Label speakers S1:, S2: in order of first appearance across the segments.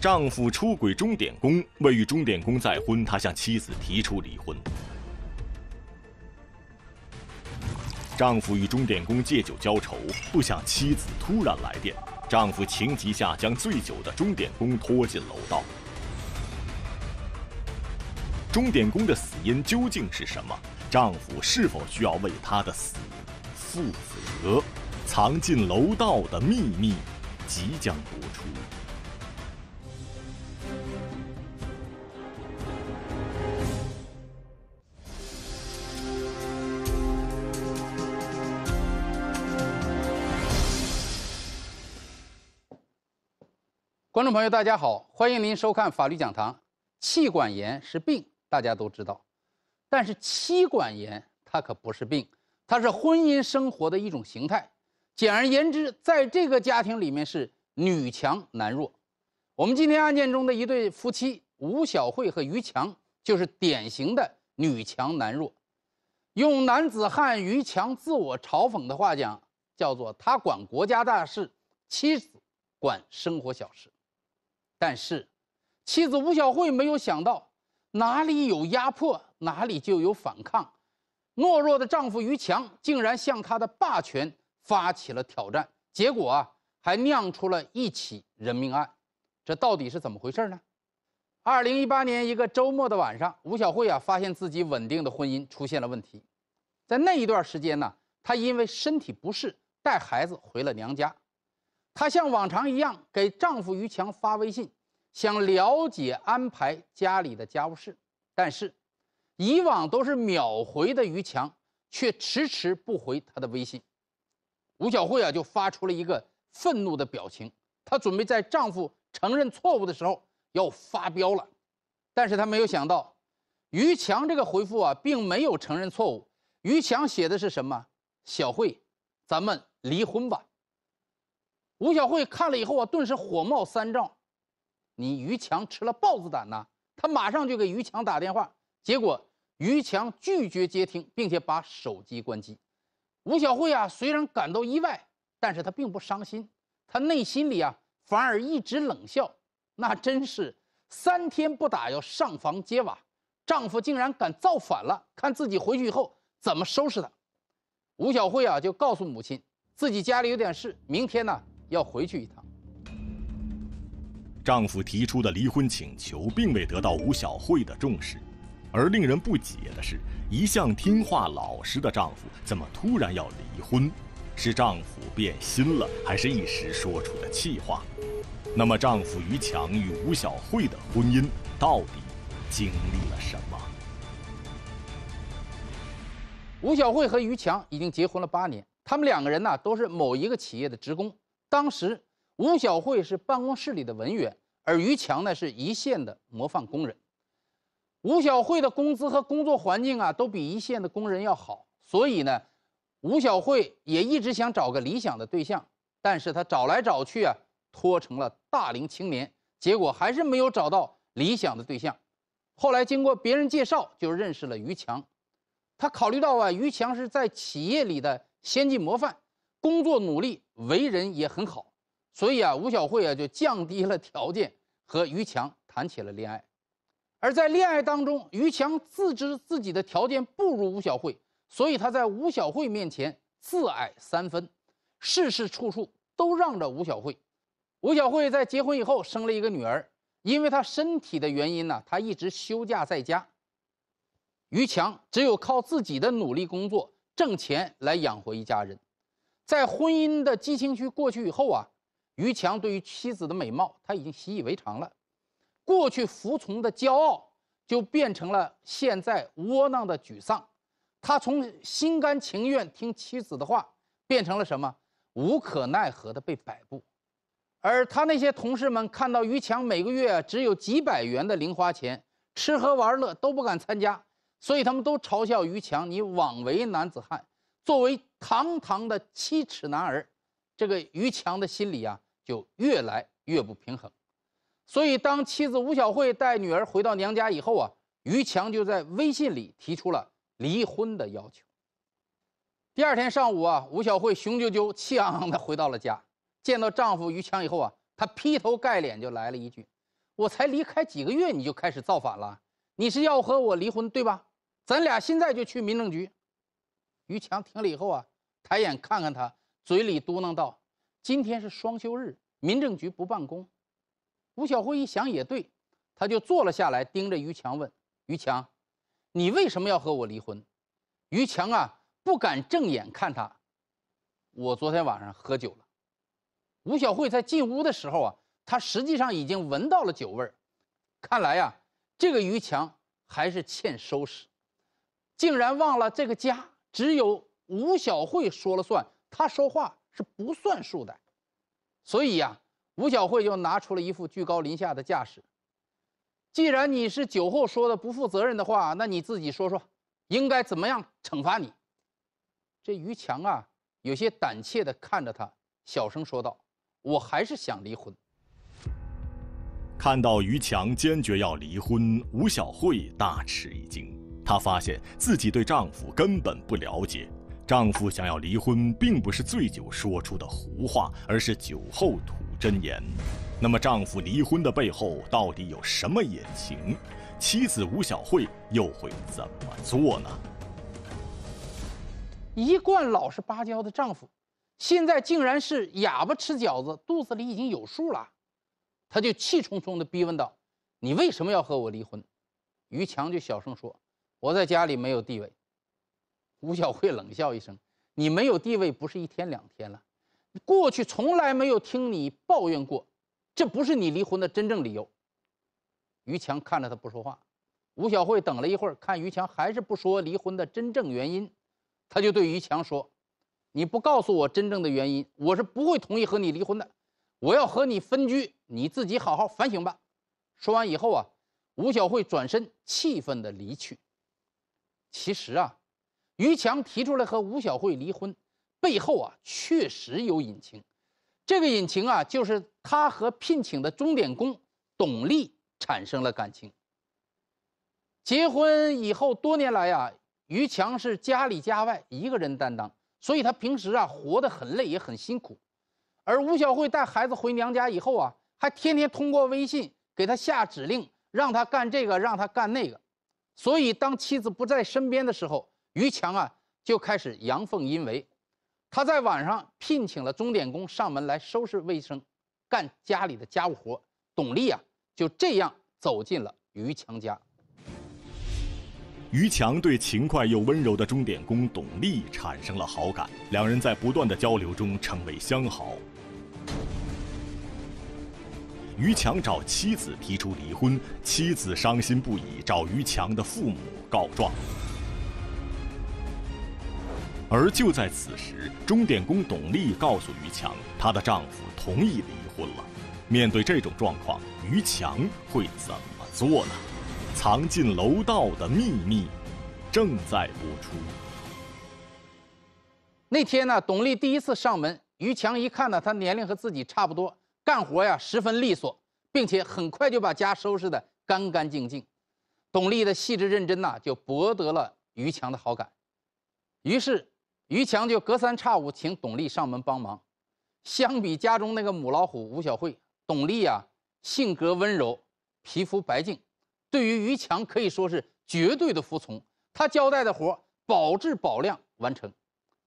S1: 丈夫出轨钟点工，未与钟点工再婚，他向妻子提出离婚。丈夫与钟点工借酒浇愁，不想妻子突然来电，丈夫情急下将醉酒的钟点工拖进楼道。钟点工的死因究竟是什么？丈夫是否需要为他的死负责？藏进楼道的秘密即将播出。
S2: 观众朋友，大家好，欢迎您收看《法律讲堂》。气管炎是病，大家都知道，但是妻管严它可不是病，它是婚姻生活的一种形态。简而言之，在这个家庭里面是女强男弱。我们今天案件中的一对夫妻吴小慧和于强就是典型的女强男弱。用男子汉于强自我嘲讽的话讲，叫做他管国家大事，妻子管生活小事。但是，妻子吴小慧没有想到，哪里有压迫，哪里就有反抗。懦弱的丈夫于强竟然向她的霸权发起了挑战，结果啊，还酿出了一起人命案。这到底是怎么回事呢？二零一八年一个周末的晚上，吴小慧啊，发现自己稳定的婚姻出现了问题。在那一段时间呢，她因为身体不适，带孩子回了娘家。她像往常一样给丈夫于强发微信，想了解安排家里的家务事。但是，以往都是秒回的于强却迟迟不回她的微信。吴小慧啊，就发出了一个愤怒的表情。她准备在丈夫承认错误的时候要发飙了，但是她没有想到，于强这个回复啊，并没有承认错误。于强写的是什么？小慧，咱们离婚吧。吴小慧看了以后啊，顿时火冒三丈。你于强吃了豹子胆呐！她马上就给于强打电话，结果于强拒绝接听，并且把手机关机。吴小慧啊，虽然感到意外，但是她并不伤心，她内心里啊，反而一直冷笑。那真是三天不打要上房揭瓦，丈夫竟然敢造反了！看自己回去以后怎么收拾他。吴小慧啊，就告诉母亲自己家里有点事，明天呢。要回去一趟。
S1: 丈夫提出的离婚请求并未得到吴小慧的重视，而令人不解的是，一向听话老实的丈夫怎么突然要离婚？是丈夫变心了，还是一时说出的气话？那么，丈夫于强与吴小慧的婚姻到底经历了什么？
S2: 吴小慧和于强已经结婚了八年，他们两个人呢，都是某一个企业的职工。当时，吴晓慧是办公室里的文员，而于强呢是一线的模范工人。吴晓慧的工资和工作环境啊，都比一线的工人要好，所以呢，吴晓慧也一直想找个理想的对象，但是她找来找去啊，拖成了大龄青年，结果还是没有找到理想的对象。后来经过别人介绍，就认识了于强。他考虑到啊，于强是在企业里的先进模范。工作努力，为人也很好，所以啊，吴小慧啊就降低了条件，和于强谈起了恋爱。而在恋爱当中，于强自知自己的条件不如吴小慧，所以他在吴小慧面前自矮三分，事事处处都让着吴小慧。吴小慧在结婚以后生了一个女儿，因为她身体的原因呢，她一直休假在家。于强只有靠自己的努力工作挣钱来养活一家人。在婚姻的激情区过去以后啊，于强对于妻子的美貌他已经习以为常了，过去服从的骄傲就变成了现在窝囊的沮丧，他从心甘情愿听妻子的话变成了什么？无可奈何的被摆布，而他那些同事们看到于强每个月只有几百元的零花钱，吃喝玩乐都不敢参加，所以他们都嘲笑于强：“你枉为男子汉。”作为。堂堂的七尺男儿，这个于强的心里啊就越来越不平衡。所以，当妻子吴小慧带女儿回到娘家以后啊，于强就在微信里提出了离婚的要求。第二天上午啊，吴小慧雄赳赳、气昂昂地回到了家，见到丈夫于强以后啊，她劈头盖脸就来了一句：“我才离开几个月，你就开始造反了？你是要和我离婚对吧？咱俩现在就去民政局。”于强听了以后啊。抬眼看看他，嘴里嘟囔道：“今天是双休日，民政局不办公。”吴小慧一想也对，他就坐了下来，盯着于强问：“于强，你为什么要和我离婚？”于强啊，不敢正眼看他。我昨天晚上喝酒了。吴小慧在进屋的时候啊，他实际上已经闻到了酒味儿。看来呀，这个于强还是欠收拾，竟然忘了这个家只有。吴小慧说了算，她说话是不算数的，所以呀，吴小慧就拿出了一副居高临下的架势。既然你是酒后说的不负责任的话，那你自己说说，应该怎么样惩罚你？这于强啊，有些胆怯的看着他，小声说道：“我还是想离婚。”
S1: 看到于强坚决要离婚，吴小慧大吃一惊，她发现自己对丈夫根本不了解。丈夫想要离婚，并不是醉酒说出的胡话，而是酒后吐真言。那么，丈夫离婚的背后到底有什么隐情？妻子吴小慧又会怎么做呢？
S2: 一贯老实巴交的丈夫，现在竟然是哑巴吃饺子，肚子里已经有数了。他就气冲冲的逼问道：“你为什么要和我离婚？”于强就小声说：“我在家里没有地位。”吴小慧冷笑一声：“你没有地位不是一天两天了，过去从来没有听你抱怨过，这不是你离婚的真正理由。”于强看着他不说话。吴小慧等了一会儿，看于强还是不说离婚的真正原因，他就对于强说：“你不告诉我真正的原因，我是不会同意和你离婚的。我要和你分居，你自己好好反省吧。”说完以后啊，吴小慧转身气愤地离去。其实啊。于强提出来和吴小慧离婚，背后啊确实有隐情，这个隐情啊就是他和聘请的钟点工董丽产生了感情。结婚以后，多年来啊，于强是家里家外一个人担当，所以他平时啊活得很累也很辛苦。而吴小慧带孩子回娘家以后啊，还天天通过微信给他下指令，让他干这个，让他干那个。所以当妻子不在身边的时候，于强啊，就开始阳奉阴违。他在晚上聘请了钟点工上门来收拾卫生，干家里的家务活。董丽啊，就这样走进了于强家。
S1: 于强对勤快又温柔的钟点工董丽产生了好感，两人在不断的交流中成为相好。于强找妻子提出离婚，妻子伤心不已，找于强的父母告状。而就在此时，钟点工董丽告诉于强，她的丈夫同意离婚了。面对这种状况，于强会怎么做呢？藏进楼道的秘密，正在播出。
S2: 那天呢，董丽第一次上门，于强一看呢，她年龄和自己差不多，干活呀十分利索，并且很快就把家收拾的干干净净。董丽的细致认真呐，就博得了于强的好感，于是。于强就隔三差五请董丽上门帮忙。相比家中那个母老虎吴小慧，董丽啊，性格温柔，皮肤白净，对于于强可以说是绝对的服从。他交代的活保质保量完成，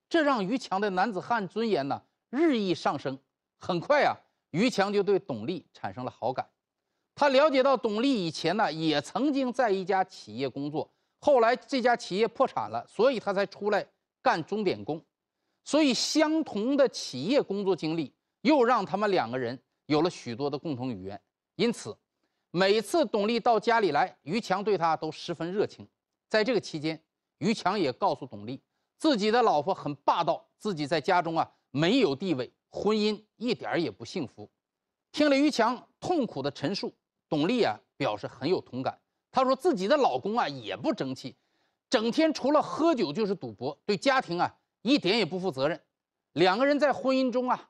S2: 这让于强的男子汉尊严呢日益上升。很快啊，于强就对董丽产生了好感。他了解到董丽以前呢也曾经在一家企业工作，后来这家企业破产了，所以他才出来。干钟点工，所以相同的企业工作经历又让他们两个人有了许多的共同语言。因此，每次董丽到家里来，于强对她都十分热情。在这个期间，于强也告诉董丽，自己的老婆很霸道，自己在家中啊没有地位，婚姻一点也不幸福。听了于强痛苦的陈述，董丽啊表示很有同感。她说自己的老公啊也不争气。整天除了喝酒就是赌博，对家庭啊一点也不负责任。两个人在婚姻中啊，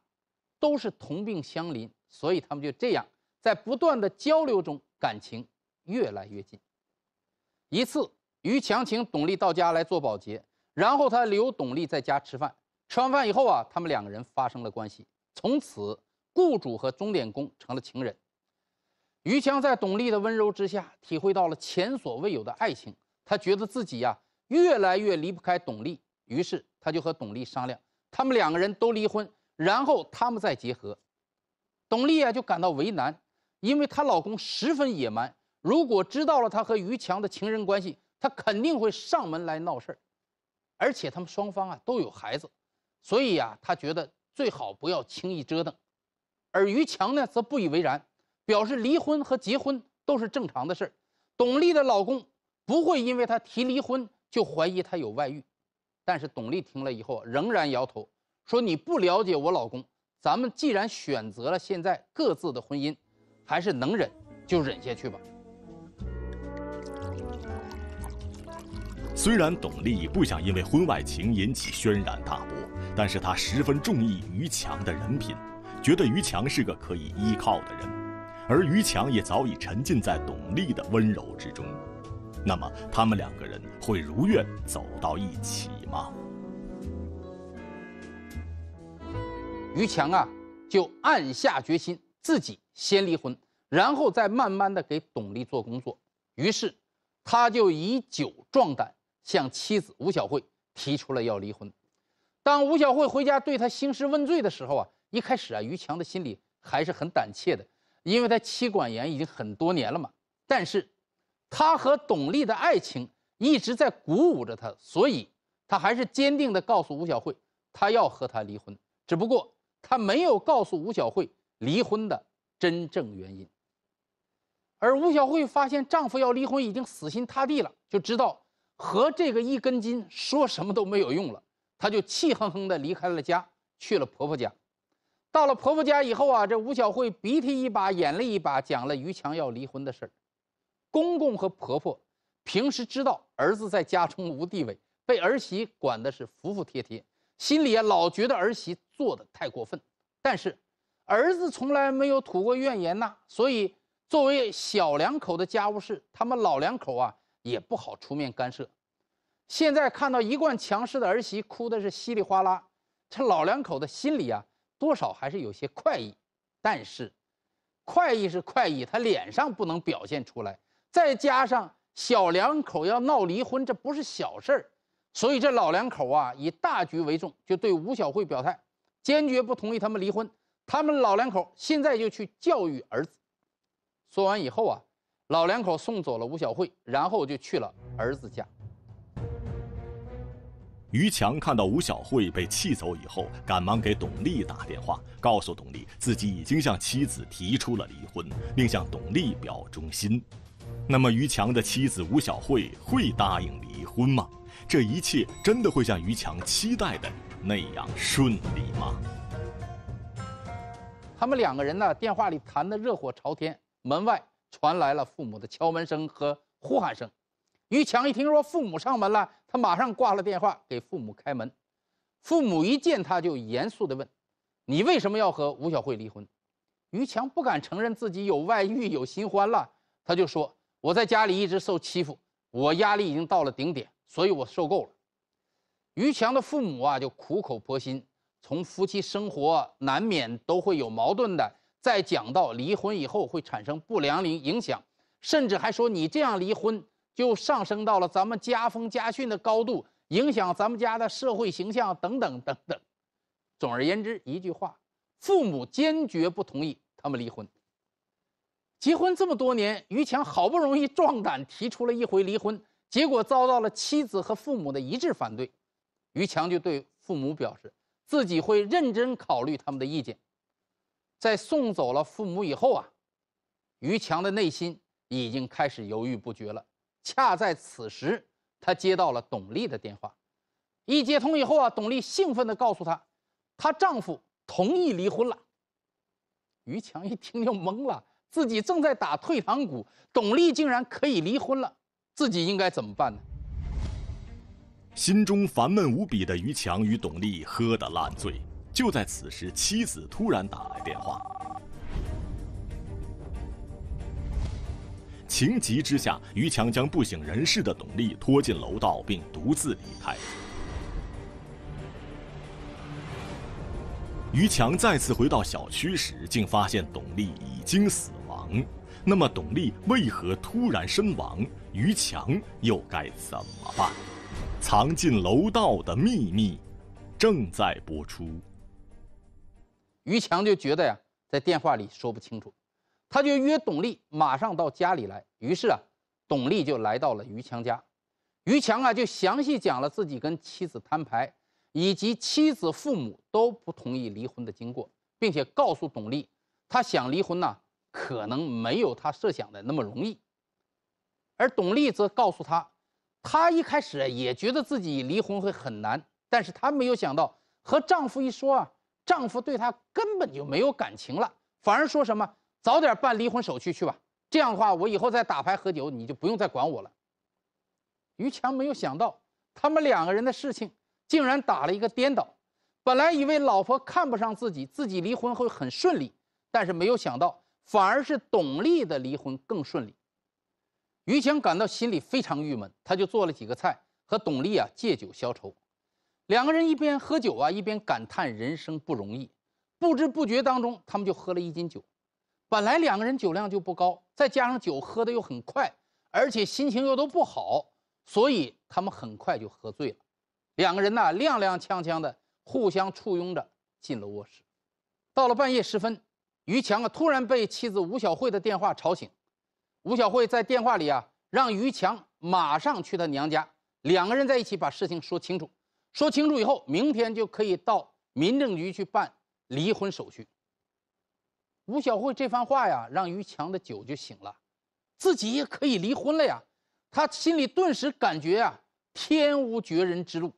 S2: 都是同病相怜，所以他们就这样在不断的交流中，感情越来越近。一次，于强请董丽到家来做保洁，然后他留董丽在家吃饭。吃完饭以后啊，他们两个人发生了关系。从此，雇主和钟点工成了情人。于强在董丽的温柔之下，体会到了前所未有的爱情。他觉得自己呀越来越离不开董丽，于是他就和董丽商量，他们两个人都离婚，然后他们再结合。董丽啊就感到为难，因为她老公十分野蛮，如果知道了她和于强的情人关系，她肯定会上门来闹事儿。而且他们双方啊都有孩子，所以啊她觉得最好不要轻易折腾。而于强呢则不以为然，表示离婚和结婚都是正常的事儿。董丽的老公。不会因为他提离婚就怀疑他有外遇，但是董丽听了以后仍然摇头，说：“你不了解我老公，咱们既然选择了现在各自的婚姻，还是能忍就忍下去吧。”
S1: 虽然董丽不想因为婚外情引起轩然大波，但是她十分中意于强的人品，觉得于强是个可以依靠的人，而于强也早已沉浸在董丽的温柔之中。那么他们两个人会如愿走到一起吗？
S2: 于强啊，就暗下决心，自己先离婚，然后再慢慢的给董丽做工作。于是，他就以酒壮胆，向妻子吴小慧提出了要离婚。当吴小慧回家对他兴师问罪的时候啊，一开始啊，于强的心里还是很胆怯的，因为他妻管严已经很多年了嘛。但是，他和董丽的爱情一直在鼓舞着他，所以他还是坚定地告诉吴小慧，他要和她离婚。只不过他没有告诉吴小慧离婚的真正原因。而吴小慧发现丈夫要离婚已经死心塌地了，就知道和这个一根筋说什么都没有用了，她就气哼哼地离开了家，去了婆婆家。到了婆婆家以后啊，这吴小慧鼻涕一把眼泪一把，讲了于强要离婚的事儿。公公和婆婆平时知道儿子在家中无地位，被儿媳管的是服服帖帖，心里啊老觉得儿媳做的太过分。但是儿子从来没有吐过怨言呐，所以作为小两口的家务事，他们老两口啊也不好出面干涉。现在看到一贯强势的儿媳哭的是稀里哗啦，这老两口的心里啊多少还是有些快意。但是快意是快意，他脸上不能表现出来。再加上小两口要闹离婚，这不是小事儿，所以这老两口啊以大局为重，就对吴小慧表态，坚决不同意他们离婚。他们老两口现在就去教育儿子。说完以后啊，老两口送走了吴小慧，然后就去了儿子家。
S1: 于强看到吴小慧被气走以后，赶忙给董丽打电话，告诉董丽自己已经向妻子提出了离婚，并向董丽表忠心。那么于强的妻子吴小慧会答应离婚吗？这一切真的会像于强期待的那样顺利吗？
S2: 他们两个人呢，电话里谈的热火朝天，门外传来了父母的敲门声和呼喊声。于强一听说父母上门了，他马上挂了电话，给父母开门。父母一见他，就严肃的问：“你为什么要和吴小慧离婚？”于强不敢承认自己有外遇、有新欢了，他就说。我在家里一直受欺负，我压力已经到了顶点，所以我受够了。于强的父母啊，就苦口婆心，从夫妻生活难免都会有矛盾的，再讲到离婚以后会产生不良影影响，甚至还说你这样离婚就上升到了咱们家风家训的高度，影响咱们家的社会形象等等等等。总而言之，一句话，父母坚决不同意他们离婚。结婚这么多年，于强好不容易壮胆提出了一回离婚，结果遭到了妻子和父母的一致反对。于强就对父母表示自己会认真考虑他们的意见。在送走了父母以后啊，于强的内心已经开始犹豫不决了。恰在此时，他接到了董丽的电话，一接通以后啊，董丽兴奋地告诉他，她丈夫同意离婚了。于强一听就懵了。自己正在打退堂鼓，董丽竟然可以离婚了，自己应该怎么办呢？
S1: 心中烦闷无比的于强与董丽喝得烂醉，就在此时，妻子突然打来电话。情急之下，于强将不省人事的董丽拖进楼道，并独自离开。于强再次回到小区时，竟发现董丽已经死。那么，董丽为何突然身亡？于强又该怎么办？藏进楼道的秘密，正在播出。于强就觉得呀，在电话里
S2: 说不清楚，他就约董丽马上到家里来。于是啊，董丽就来到了于强家。于强啊，就详细讲了自己跟妻子摊牌，以及妻子父母都不同意离婚的经过，并且告诉董丽，他想离婚呢。可能没有他设想的那么容易，而董丽则告诉他，她一开始也觉得自己离婚会很难，但是她没有想到和丈夫一说啊，丈夫对她根本就没有感情了，反而说什么早点办离婚手续去吧，这样的话我以后再打牌喝酒你就不用再管我了。于强没有想到他们两个人的事情竟然打了一个颠倒，本来以为老婆看不上自己，自己离婚会很顺利，但是没有想到。反而是董丽的离婚更顺利，于强感到心里非常郁闷，他就做了几个菜和董丽啊借酒消愁，两个人一边喝酒啊一边感叹人生不容易，不知不觉当中他们就喝了一斤酒，本来两个人酒量就不高，再加上酒喝的又很快，而且心情又都不好，所以他们很快就喝醉了，两个人呢踉踉跄跄的互相簇拥着进了卧室，到了半夜时分。于强啊，突然被妻子吴小慧的电话吵醒。吴小慧在电话里啊，让于强马上去她娘家，两个人在一起把事情说清楚。说清楚以后，明天就可以到民政局去办离婚手续。吴小慧这番话呀，让于强的酒就醒了，自己也可以离婚了呀。他心里顿时感觉啊，天无绝人之路。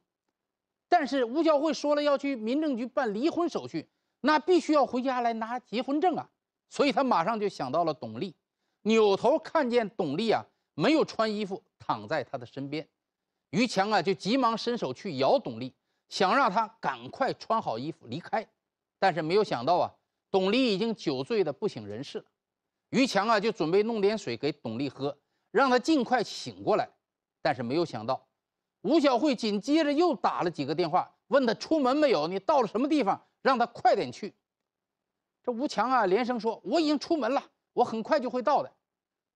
S2: 但是吴小慧说了要去民政局办离婚手续。那必须要回家来拿结婚证啊，所以他马上就想到了董丽，扭头看见董丽啊没有穿衣服躺在他的身边，于强啊就急忙伸手去摇董丽，想让他赶快穿好衣服离开，但是没有想到啊，董丽已经酒醉的不省人事了，于强啊就准备弄点水给董丽喝，让他尽快醒过来，但是没有想到，吴小慧紧接着又打了几个电话，问他出门没有，你到了什么地方。让他快点去，这吴强啊连声说：“我已经出门了，我很快就会到的。”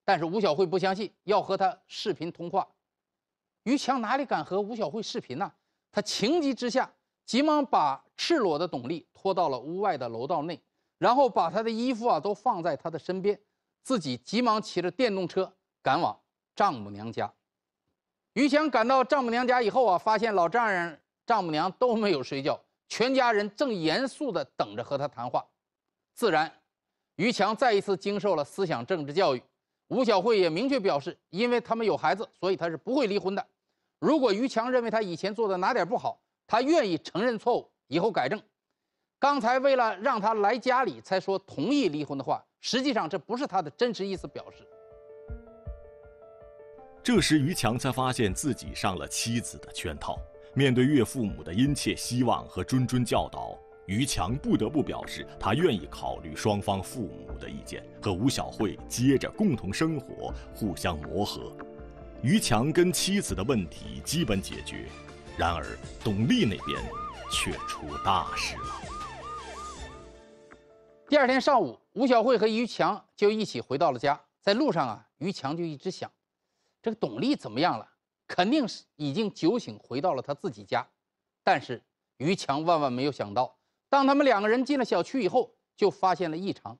S2: 但是吴小慧不相信，要和他视频通话。于强哪里敢和吴小慧视频呢？他情急之下，急忙把赤裸的董丽拖到了屋外的楼道内，然后把她的衣服啊都放在她的身边，自己急忙骑着电动车赶往丈母娘家。于强赶到丈母娘家以后啊，发现老丈人、丈母娘都没有睡觉。全家人正严肃地等着和他谈话，自然，于强再一次经受了思想政治教育。吴小慧也明确表示，因为他们有孩子，所以他是不会离婚的。如果于强认为他以前做的哪点不好，他愿意承认错误，以后改正。刚才为了让他来家里，才说同意离婚的话，实际上这不是他的真实意思表示。
S1: 这时，于强才发现自己上了妻子的圈套。面对岳父母的殷切希望和谆谆教导，于强不得不表示他愿意考虑双方父母的意见，和吴小慧接着共同生活，互相磨合。于强跟妻子的问题基本解决，然而董丽那边却出大事了。
S2: 第二天上午，吴小慧和于强就一起回到了家，在路上啊，于强就一直想，这个董丽怎么样了？肯定是已经酒醒，回到了他自己家。但是于强万万没有想到，当他们两个人进了小区以后，就发现了异常。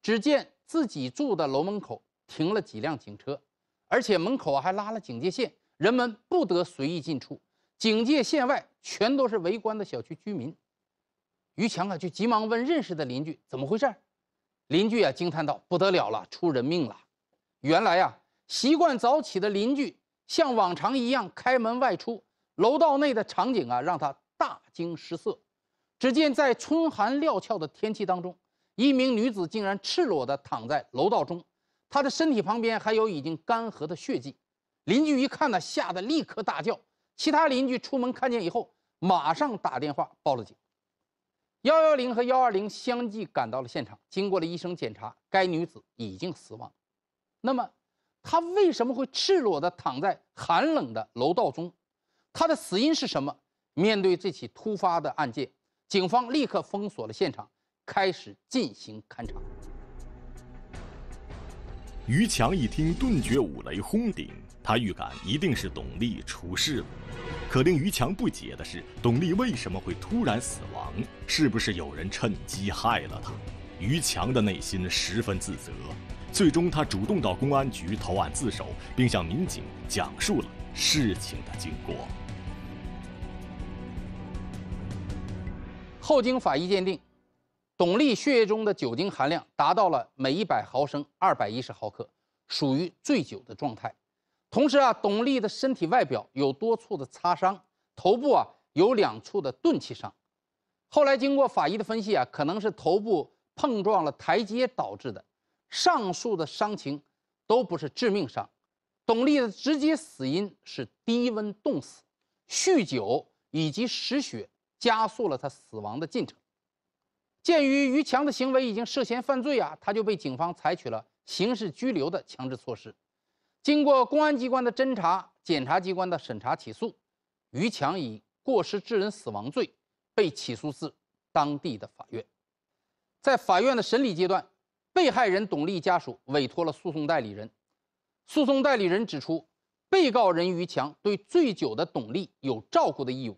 S2: 只见自己住的楼门口停了几辆警车，而且门口还拉了警戒线，人们不得随意进出。警戒线外全都是围观的小区居民。于强啊，就急忙问认识的邻居怎么回事儿。邻居啊，惊叹道：“不得了了，出人命了！”原来啊，习惯早起的邻居。像往常一样开门外出，楼道内的场景啊让他大惊失色。只见在春寒料峭的天气当中，一名女子竟然赤裸地躺在楼道中，她的身体旁边还有已经干涸的血迹。邻居一看呢，吓得立刻大叫。其他邻居出门看见以后，马上打电话报了警。幺幺零和幺二零相继赶到了现场，经过了医生检查，该女子已经死亡。那么。他为什么会赤裸的躺在寒冷的楼道中？他的死因是什么？面对这起突发的案件，警方立刻封锁了现场，开始进行勘查。
S1: 于强一听，顿觉五雷轰顶，他预感一定是董丽出事了。可令于强不解的是，董丽为什么会突然死亡？是不是有人趁机害了他？于强的内心十分自责。最终，他主动到公安局投案自首，并向民警讲述了事情的经过。
S2: 后经法医鉴定，董丽血液中的酒精含量达到了每一百毫升二百一十毫克，属于醉酒的状态。同时啊，董丽的身体外表有多处的擦伤，头部啊有两处的钝器伤。后来经过法医的分析啊，可能是头部碰撞了台阶导致的。上述的伤情都不是致命伤，董丽的直接死因是低温冻死、酗酒以及失血加速了他死亡的进程。鉴于于强的行为已经涉嫌犯罪啊，他就被警方采取了刑事拘留的强制措施。经过公安机关的侦查、检察机关的审查起诉，于强以过失致人死亡罪被起诉至当地的法院。在法院的审理阶段。被害人董丽家属委托了诉讼代理人，诉讼代理人指出，被告人于强对醉酒的董丽有照顾的义务，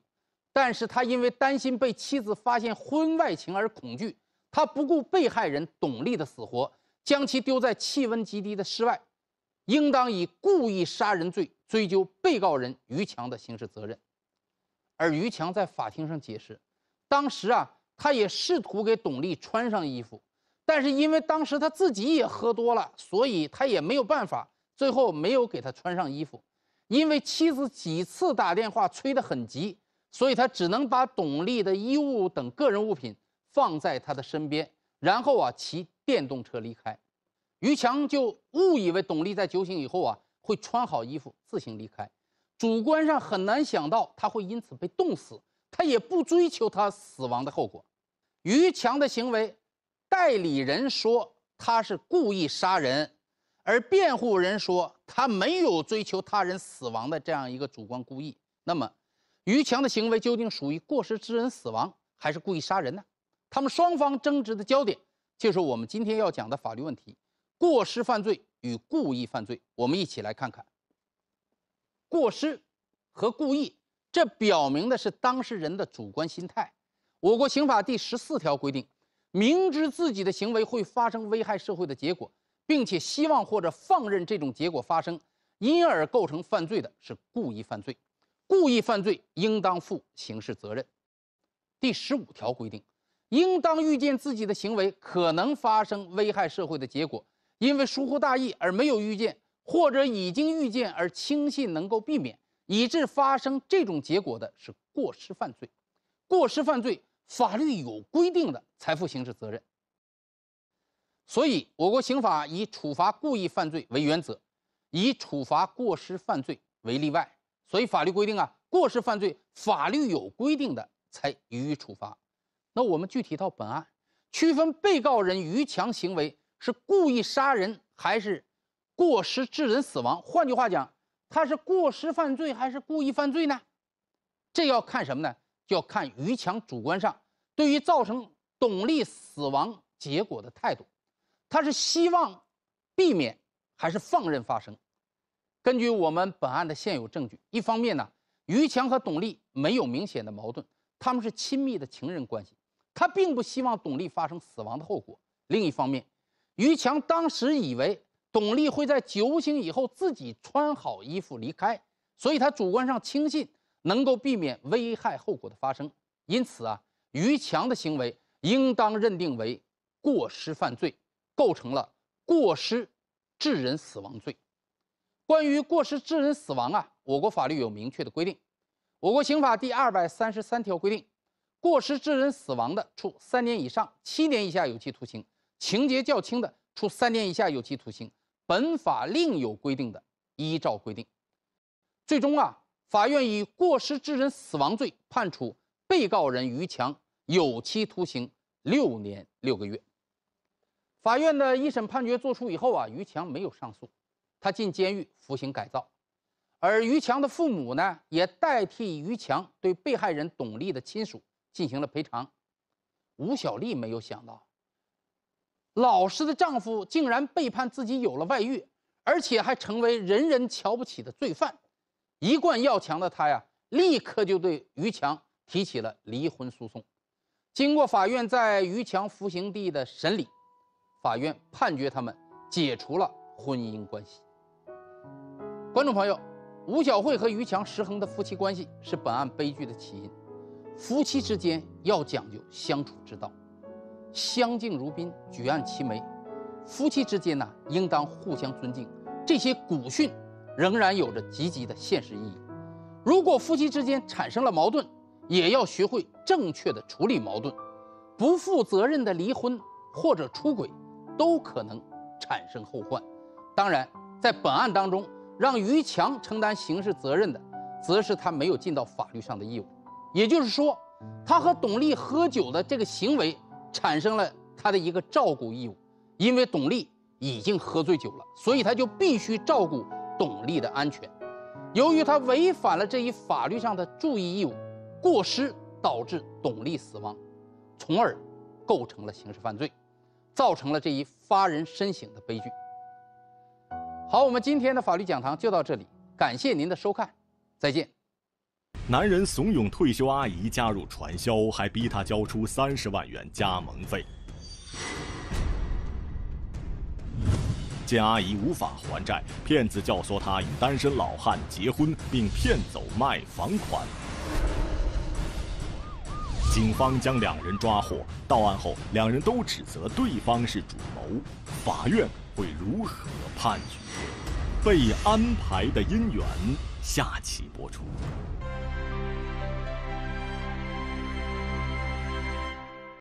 S2: 但是他因为担心被妻子发现婚外情而恐惧，他不顾被害人董丽的死活，将其丢在气温极低的室外，应当以故意杀人罪追究被告人于强的刑事责任。而于强在法庭上解释，当时啊，他也试图给董丽穿上衣服。但是因为当时他自己也喝多了，所以他也没有办法，最后没有给他穿上衣服，因为妻子几次打电话催得很急，所以他只能把董丽的衣物等个人物品放在他的身边，然后啊骑电动车离开。于强就误以为董丽在酒醒以后啊会穿好衣服自行离开，主观上很难想到他会因此被冻死，他也不追求他死亡的后果。于强的行为。代理人说他是故意杀人，而辩护人说他没有追求他人死亡的这样一个主观故意。那么，于强的行为究竟属于过失致人死亡还是故意杀人呢？他们双方争执的焦点就是我们今天要讲的法律问题：过失犯罪与故意犯罪。我们一起来看看过失和故意，这表明的是当事人的主观心态。我国刑法第十四条规定。明知自己的行为会发生危害社会的结果，并且希望或者放任这种结果发生，因而构成犯罪的是故意犯罪。故意犯罪应当负刑事责任。第十五条规定，应当预见自己的行为可能发生危害社会的结果，因为疏忽大意而没有预见，或者已经预见而轻信能够避免，以致发生这种结果的，是过失犯罪。过失犯罪。法律有规定的才负刑事责任，所以我国刑法以处罚故意犯罪为原则，以处罚过失犯罪为例外。所以法律规定啊，过失犯罪法律有规定的才予以处罚。那我们具体到本案，区分被告人于强行为是故意杀人还是过失致人死亡，换句话讲，他是过失犯罪还是故意犯罪呢？这要看什么呢？就要看于强主观上对于造成董丽死亡结果的态度，他是希望避免还是放任发生？根据我们本案的现有证据，一方面呢，于强和董丽没有明显的矛盾，他们是亲密的情人关系，他并不希望董丽发生死亡的后果。另一方面，于强当时以为董丽会在酒醒以后自己穿好衣服离开，所以他主观上轻信。能够避免危害后果的发生，因此啊，于强的行为应当认定为过失犯罪，构成了过失致人死亡罪。关于过失致人死亡啊，我国法律有明确的规定。我国刑法第二百三十三条规定，过失致人死亡的，处三年以上七年以下有期徒刑；情节较轻的，处三年以下有期徒刑；本法另有规定的，依照规定。最终啊。法院以过失致人死亡罪判处被告人于强有期徒刑六年六个月。法院的一审判决作出以后啊，于强没有上诉，他进监狱服刑改造。而于强的父母呢，也代替于强对被害人董丽的亲属进行了赔偿。吴小丽没有想到，老实的丈夫竟然背叛自己有了外遇，而且还成为人人瞧不起的罪犯。一贯要强的他呀，立刻就对于强提起了离婚诉讼。经过法院在于强服刑地的审理，法院判决他们解除了婚姻关系。观众朋友，吴小慧和于强、石恒的夫妻关系是本案悲剧的起因。夫妻之间要讲究相处之道，相敬如宾，举案齐眉。夫妻之间呢，应当互相尊敬。这些古训。仍然有着积极的现实意义。如果夫妻之间产生了矛盾，也要学会正确的处理矛盾。不负责任的离婚或者出轨，都可能产生后患。当然，在本案当中，让于强承担刑事责任的，则是他没有尽到法律上的义务。也就是说，他和董丽喝酒的这个行为，产生了他的一个照顾义务。因为董丽已经喝醉酒了，所以他就必须照顾。董丽的安全，由于他违反了这一法律上的注意义务，过失导致董丽死亡，从而构成了刑事犯罪，造成了这一发人深省的悲剧。好，我们今天的法律讲堂就到这里，感谢您的收看，再见。
S1: 男人怂恿退休阿姨加入传销，还逼她交出三十万元加盟费。见阿姨无法还债，骗子教唆她与单身老汉结婚，并骗走卖房款。警方将两人抓获，到案后，两人都指责对方是主谋。法院会如何判决？被安排的姻缘，下期播出。